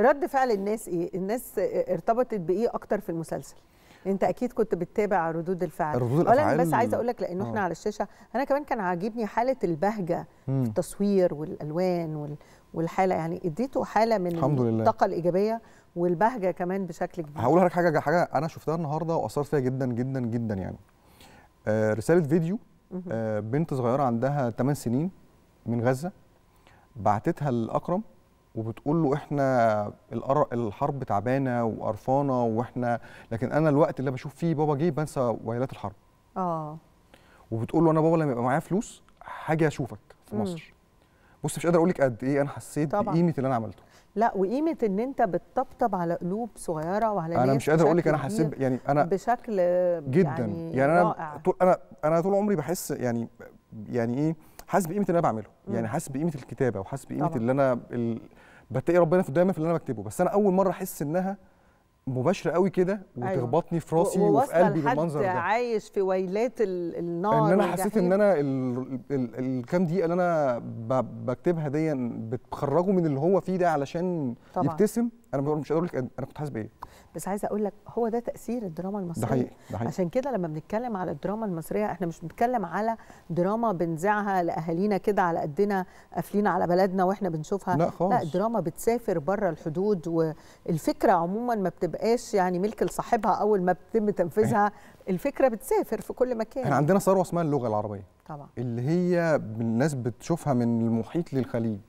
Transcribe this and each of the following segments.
رد فعل الناس ايه الناس ارتبطت بايه اكتر في المسلسل انت اكيد كنت بتتابع ردود الفعل ردود الافعال بس عايزه اقول لك لان احنا آه. على الشاشه انا كمان كان عاجبني حاله البهجه مم. في التصوير والالوان وال... والحاله يعني اديته حاله من الحمد لله. الطاقه الايجابيه والبهجه كمان بشكل كبير هقول لك حاجه حاجه انا شفتها النهارده واثرت فيها جدا جدا جدا يعني آه رساله فيديو آه بنت صغيره عندها 8 سنين من غزه بعتتها لاكرم وبتقول له احنا الحرب تعبانه وقرفانه واحنا لكن انا الوقت اللي بشوف فيه بابا جه بنسى ويلات الحرب اه وبتقول له انا بابا لما يبقى معايا فلوس هاجي اشوفك في مصر بص مش قادر اقول لك قد ايه انا حسيت بقيمه اللي انا عملته لا وقيمه ان انت بتطبطب على قلوب صغيره وعلى انا مش قادر اقول لك انا حسيت يعني انا بشكل جدا يعني, يعني انا طول انا انا طول عمري بحس يعني يعني ايه حاسس بقيمه اللي انا بعمله يعني حاسس بقيمه الكتابه وحاسس بقيمه اللي انا ال... بتقي ربنا في دايما في اللي انا بكتبه بس انا اول مره احس انها مباشره قوي كده أيوه. وتخبطني في راسي وفي قلبي بالمنظر ده عايش في ويلات النار ان انا حسيت ان انا الكام دقيقه اللي انا بكتبها دي بتخرجه من اللي هو فيه ده علشان طبعا. يبتسم انا مش هقول لك انا كنت حاسس بايه بس عايزه اقول لك هو ده تاثير الدراما المصريه ده حقيقي. ده حقيقي. عشان كده لما بنتكلم على الدراما المصريه احنا مش بنتكلم على دراما بنذاعها لاهالينا كده على قدنا قافلين على بلدنا واحنا بنشوفها لا خالص لا دراما بتسافر بره الحدود والفكره عموما ما بتبقاش يعني ملك لصاحبها اول ما بتتم تنفيذها إيه. الفكره بتسافر في كل مكان احنا عندنا ثروه اسمها اللغه العربيه طبعا اللي هي الناس بتشوفها من المحيط للخليج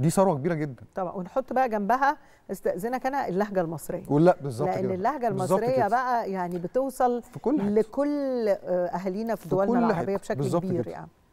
دي ثروه كبيره جدا طبعا ونحط بقى جنبها استاذنك انا اللهجه المصريه ولا بالظبط لان اللهجه المصريه بقى يعني بتوصل في كل لكل آه، اهالينا في, في دولنا العربيه بشكل كبير كده. يعني